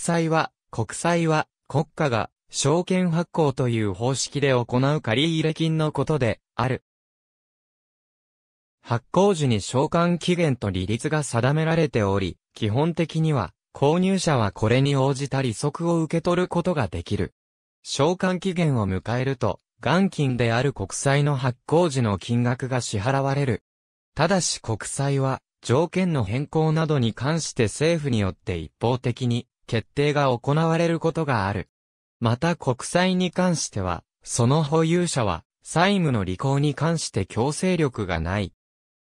債は、国債は、国家が、証券発行という方式で行う借入金のことで、ある。発行時に償還期限と利率が定められており、基本的には、購入者はこれに応じた利息を受け取ることができる。償還期限を迎えると、元金である国債の発行時の金額が支払われる。ただし国債は、条件の変更などに関して政府によって一方的に決定が行われることがある。また国債に関しては、その保有者は、債務の履行に関して強制力がない。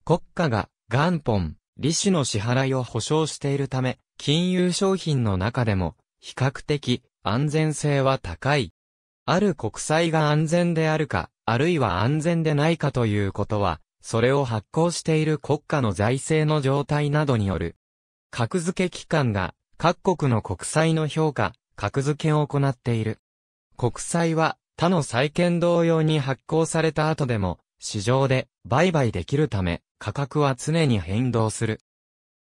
国家が、元本、利子の支払いを保証しているため、金融商品の中でも、比較的、安全性は高い。ある国債が安全であるか、あるいは安全でないかということは、それを発行している国家の財政の状態などによる。格付け機関が各国の国債の評価、格付けを行っている。国債は他の債券同様に発行された後でも、市場で売買できるため、価格は常に変動する。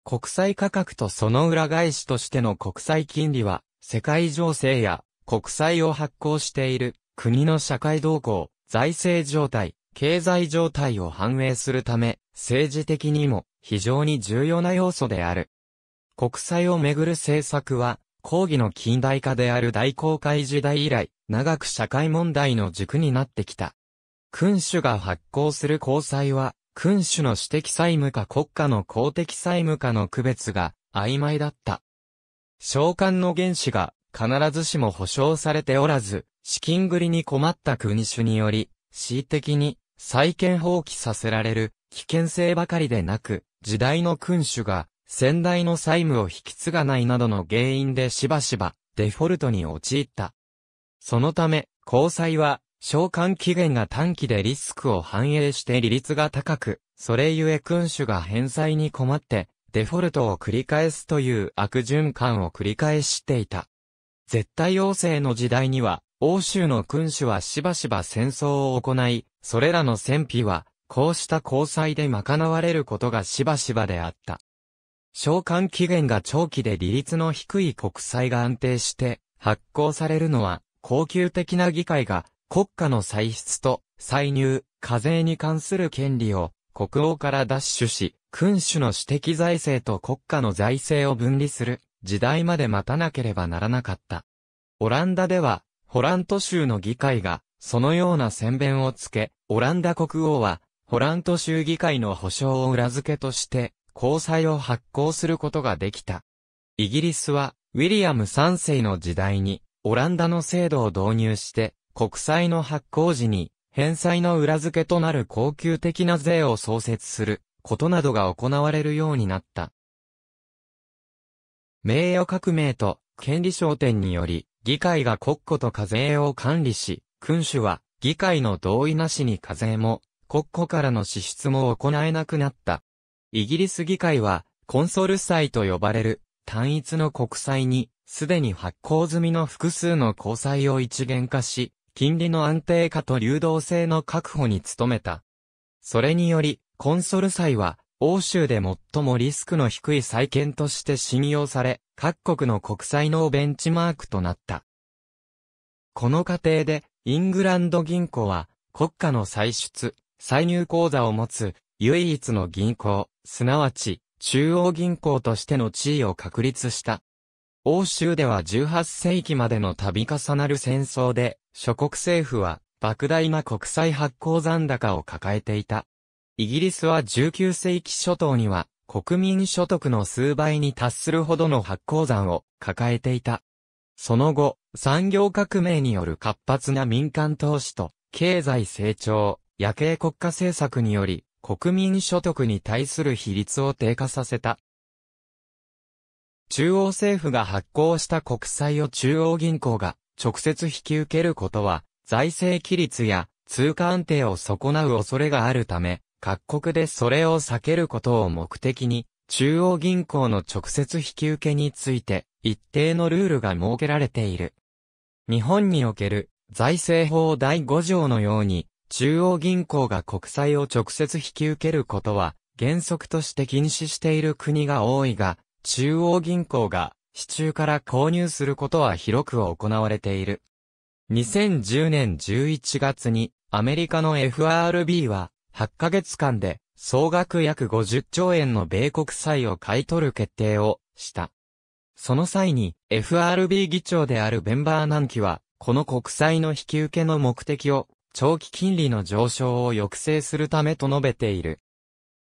国債価格とその裏返しとしての国債金利は、世界情勢や国債を発行している国の社会動向、財政状態、経済状態を反映するため、政治的にも非常に重要な要素である。国債をめぐる政策は、抗議の近代化である大航海時代以来、長く社会問題の軸になってきた。君主が発行する公債は、君主の私的債務か国家の公的債務かの区別が曖昧だった。召喚の原資が必ずしも保証されておらず、資金繰りに困った国主により、恣意的に債権放棄させられる危険性ばかりでなく、時代の君主が先代の債務を引き継がないなどの原因でしばしばデフォルトに陥った。そのため、交際は、償還期限が短期でリスクを反映して利率が高く、それゆえ君主が返済に困って、デフォルトを繰り返すという悪循環を繰り返していた。絶対王政の時代には、欧州の君主はしばしば戦争を行い、それらの戦費は、こうした交際で賄われることがしばしばであった。償還期限が長期で利率の低い国債が安定して発行されるのは、恒久的な議会が国家の歳出と歳入、課税に関する権利を国王から奪取し、君主の私的財政と国家の財政を分離する時代まで待たなければならなかった。オランダでは、ホラント州の議会が、そのような宣弁をつけ、オランダ国王は、ホラント州議会の保障を裏付けとして、交債を発行することができた。イギリスは、ウィリアム3世の時代に、オランダの制度を導入して、国債の発行時に、返済の裏付けとなる恒久的な税を創設する、ことなどが行われるようになった。名誉革命と、権利商店により、議会が国庫と課税を管理し、君主は、議会の同意なしに課税も、国庫からの支出も行えなくなった。イギリス議会は、コンソル債と呼ばれる、単一の国債に、すでに発行済みの複数の公債を一元化し、金利の安定化と流動性の確保に努めた。それにより、コンソル債は、欧州で最もリスクの低い債券として信用され、各国の国債のベンチマークとなった。この過程で、イングランド銀行は、国家の歳出、歳入口座を持つ、唯一の銀行、すなわち、中央銀行としての地位を確立した。欧州では18世紀までの度重なる戦争で、諸国政府は、莫大な国債発行残高を抱えていた。イギリスは19世紀初頭には、国民所得の数倍に達するほどの発行残を抱えていた。その後、産業革命による活発な民間投資と、経済成長、夜景国家政策により、国民所得に対する比率を低下させた。中央政府が発行した国債を中央銀行が直接引き受けることは、財政規律や通貨安定を損なう恐れがあるため、各国でそれを避けることを目的に、中央銀行の直接引き受けについて、一定のルールが設けられている。日本における財政法第5条のように、中央銀行が国債を直接引き受けることは、原則として禁止している国が多いが、中央銀行が市中から購入することは広く行われている。2010年11月にアメリカの FRB は8ヶ月間で総額約50兆円の米国債を買い取る決定をした。その際に FRB 議長であるベンバーナンキはこの国債の引き受けの目的を長期金利の上昇を抑制するためと述べている。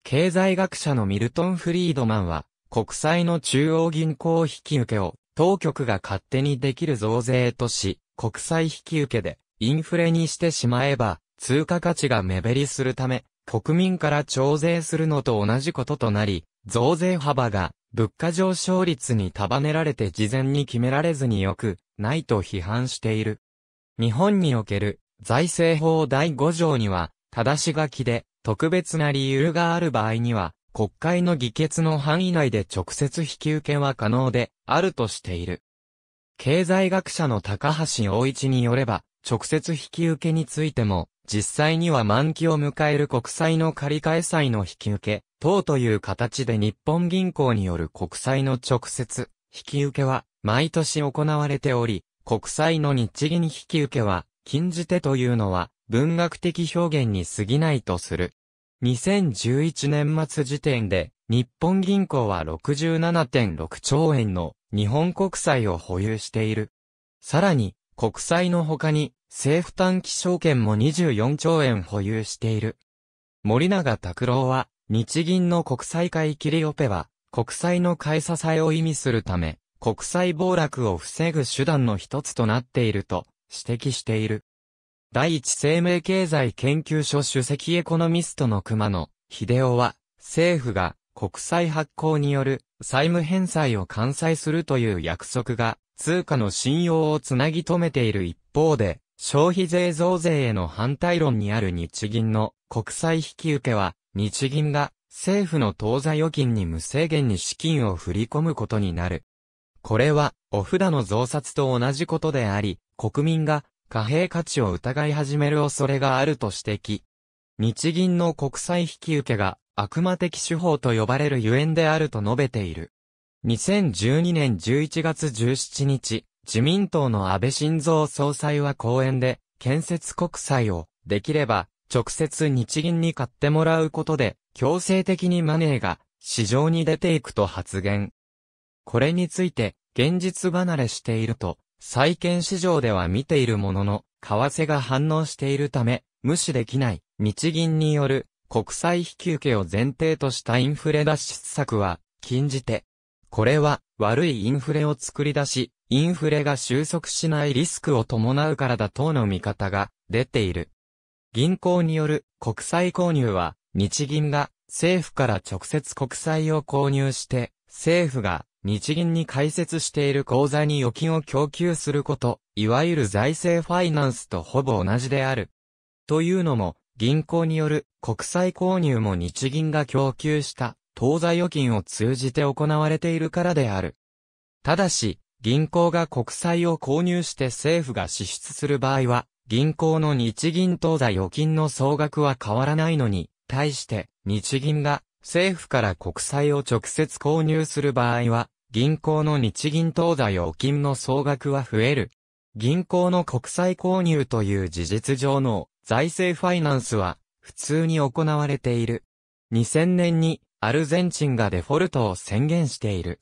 経済学者のミルトン・フリードマンは、国債の中央銀行引き受けを、当局が勝手にできる増税とし、国債引き受けで、インフレにしてしまえば、通貨価値が目減りするため、国民から徴税するのと同じこととなり、増税幅が物価上昇率に束ねられて事前に決められずによくないと批判している。日本における財政法第5条には、正し書きで、特別な理由がある場合には、国会の議決の範囲内で直接引き受けは可能で、あるとしている。経済学者の高橋大一によれば、直接引き受けについても、実際には満期を迎える国債の借り換え債の引き受け、等という形で日本銀行による国債の直接、引き受けは、毎年行われており、国債の日銀引き受けは、禁じ手というのは文学的表現に過ぎないとする。2011年末時点で日本銀行は67.6兆円の日本国債を保有している。さらに国債の他に政府短期証券も24兆円保有している。森永拓郎は日銀の国債買い切りオペは国債の買い支えを意味するため国債暴落を防ぐ手段の一つとなっていると指摘している。第一生命経済研究所主席エコノミストの熊野秀夫は、政府が国債発行による債務返済を完済するという約束が通貨の信用をつなぎ止めている一方で、消費税増税への反対論にある日銀の国債引き受けは、日銀が政府の当座預金に無制限に資金を振り込むことになる。これは、お札の増刷と同じことであり、国民が貨幣価値を疑い始める恐れがあると指摘。日銀の国債引き受けが悪魔的手法と呼ばれるゆえんであると述べている。2012年11月17日、自民党の安倍晋三総裁は講演で、建設国債を、できれば、直接日銀に買ってもらうことで、強制的にマネーが、市場に出ていくと発言。これについて、現実離れしていると、債券市場では見ているものの、為替が反応しているため、無視できない、日銀による国債引き受けを前提としたインフレ脱出策は、禁じて。これは、悪いインフレを作り出し、インフレが収束しないリスクを伴うからだ等の見方が出ている。銀行による国債購入は、日銀が政府から直接国債を購入して、政府が日銀に開設している口座に預金を供給すること、いわゆる財政ファイナンスとほぼ同じである。というのも、銀行による国債購入も日銀が供給した当座預金を通じて行われているからである。ただし、銀行が国債を購入して政府が支出する場合は、銀行の日銀当座預金の総額は変わらないのに、対して日銀が政府から国債を直接購入する場合は、銀行の日銀当座預金の総額は増える。銀行の国債購入という事実上の財政ファイナンスは普通に行われている。2000年にアルゼンチンがデフォルトを宣言している。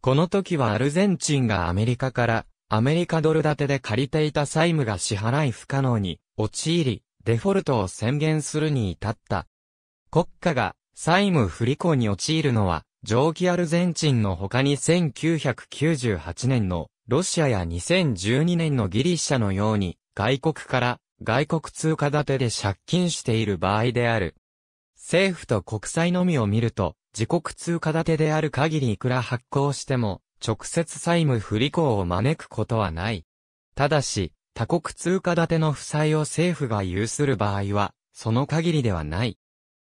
この時はアルゼンチンがアメリカからアメリカドル建てで借りていた債務が支払い不可能に陥り、デフォルトを宣言するに至った。国家が債務不履行に陥るのは上記アルゼンチンの他に1998年のロシアや2012年のギリシャのように外国から外国通貨建てで借金している場合である。政府と国債のみを見ると自国通貨建てである限りいくら発行しても直接債務不履行を招くことはない。ただし、他国通貨建ての負債を政府が有する場合は、その限りではない。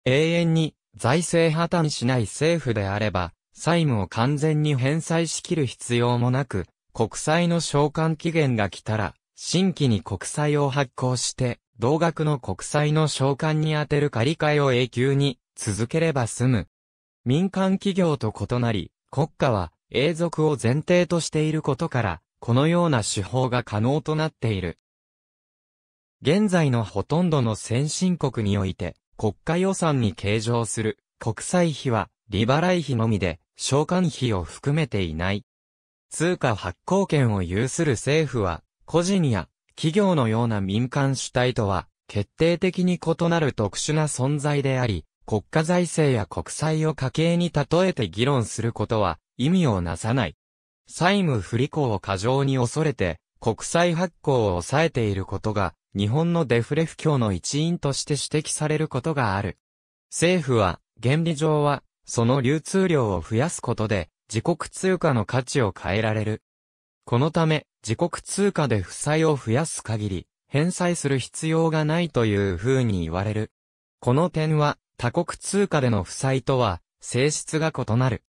永遠に財政破綻しない政府であれば、債務を完全に返済しきる必要もなく、国債の償還期限が来たら、新規に国債を発行して、同額の国債の償還に充てる借り換えを永久に続ければ済む。民間企業と異なり、国家は永続を前提としていることから、このような手法が可能となっている。現在のほとんどの先進国において、国家予算に計上する国債費は利払い費のみで、償還費を含めていない。通貨発行権を有する政府は、個人や企業のような民間主体とは、決定的に異なる特殊な存在であり、国家財政や国債を家計に例えて議論することは意味をなさない。債務不履行を過剰に恐れて、国債発行を抑えていることが日本のデフレ不況の一因として指摘されることがある。政府は、原理上は、その流通量を増やすことで、自国通貨の価値を変えられる。このため、自国通貨で負債を増やす限り、返済する必要がないという風に言われる。この点は、他国通貨での負債とは、性質が異なる。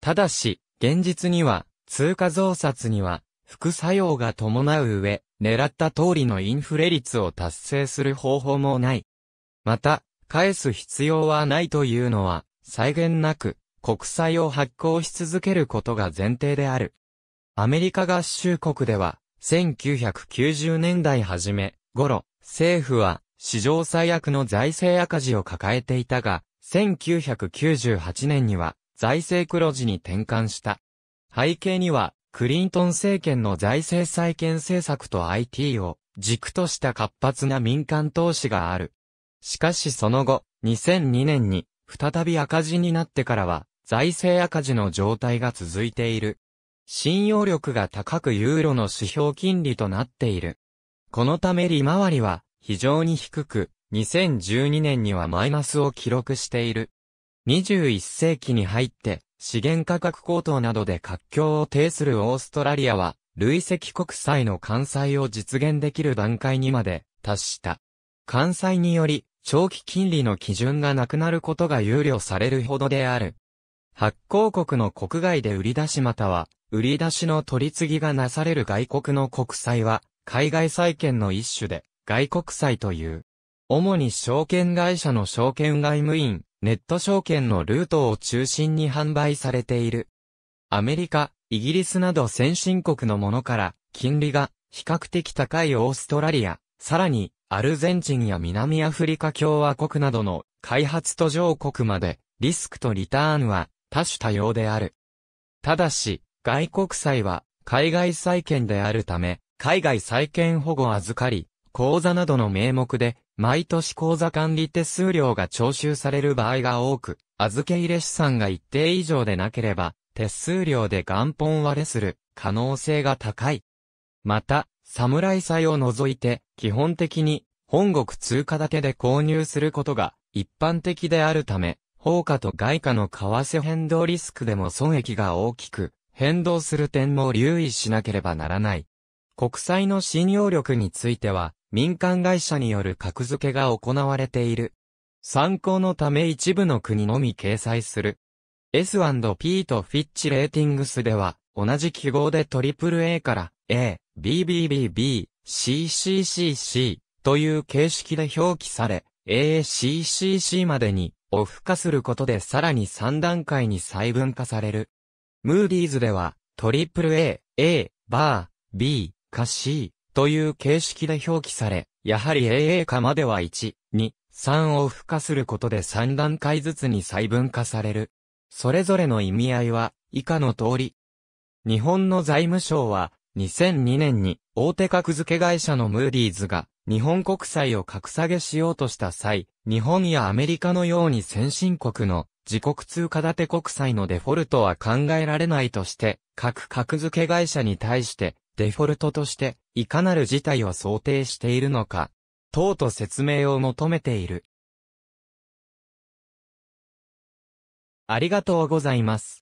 ただし、現実には、通貨増刷には、副作用が伴う上、狙った通りのインフレ率を達成する方法もない。また、返す必要はないというのは、再現なく、国債を発行し続けることが前提である。アメリカ合衆国では、1990年代初め頃、政府は、史上最悪の財政赤字を抱えていたが、1998年には、財政黒字に転換した。背景には、クリントン政権の財政再建政策と IT を軸とした活発な民間投資がある。しかしその後、2002年に再び赤字になってからは財政赤字の状態が続いている。信用力が高くユーロの指標金利となっている。このため利回りは非常に低く、2012年にはマイナスを記録している。21世紀に入って資源価格高騰などで活況を呈するオーストラリアは、累積国債の完済を実現できる段階にまで達した。完済により、長期金利の基準がなくなることが憂慮されるほどである。発行国の国外で売り出しまたは、売り出しの取り次ぎがなされる外国の国債は、海外債券の一種で、外国債という。主に証券会社の証券外務員、ネット証券のルートを中心に販売されている。アメリカ、イギリスなど先進国のものから、金利が比較的高いオーストラリア、さらに、アルゼンチンや南アフリカ共和国などの開発途上国まで、リスクとリターンは多種多様である。ただし、外国債は海外債券であるため、海外債券保護預かり、口座などの名目で毎年口座管理手数料が徴収される場合が多く、預け入れ資産が一定以上でなければ、手数料で元本割れする可能性が高い。また、侍債を除いて、基本的に本国通貨だけで購入することが一般的であるため、法価と外貨の為替変動リスクでも損益が大きく、変動する点も留意しなければならない。国債の信用力については、民間会社による格付けが行われている。参考のため一部の国のみ掲載する。S&P とフィッチレーティングスでは、同じ記号で AAA から A、BBBB、CCCC という形式で表記され、ACCC までにオフ化することでさらに3段階に細分化される。ムーディーズでは、AAA、A、バー、B、か C という形式で表記され、やはり AA 化までは1、2、3を付加することで3段階ずつに細分化される。それぞれの意味合いは、以下の通り。日本の財務省は、2002年に、大手格付け会社のムーディーズが、日本国債を格下げしようとした際、日本やアメリカのように先進国の、自国通貨建て国債のデフォルトは考えられないとして、各格付け会社に対して、デフォルトとして、いかなる事態を想定しているのか、等と説明を求めている。ありがとうございます。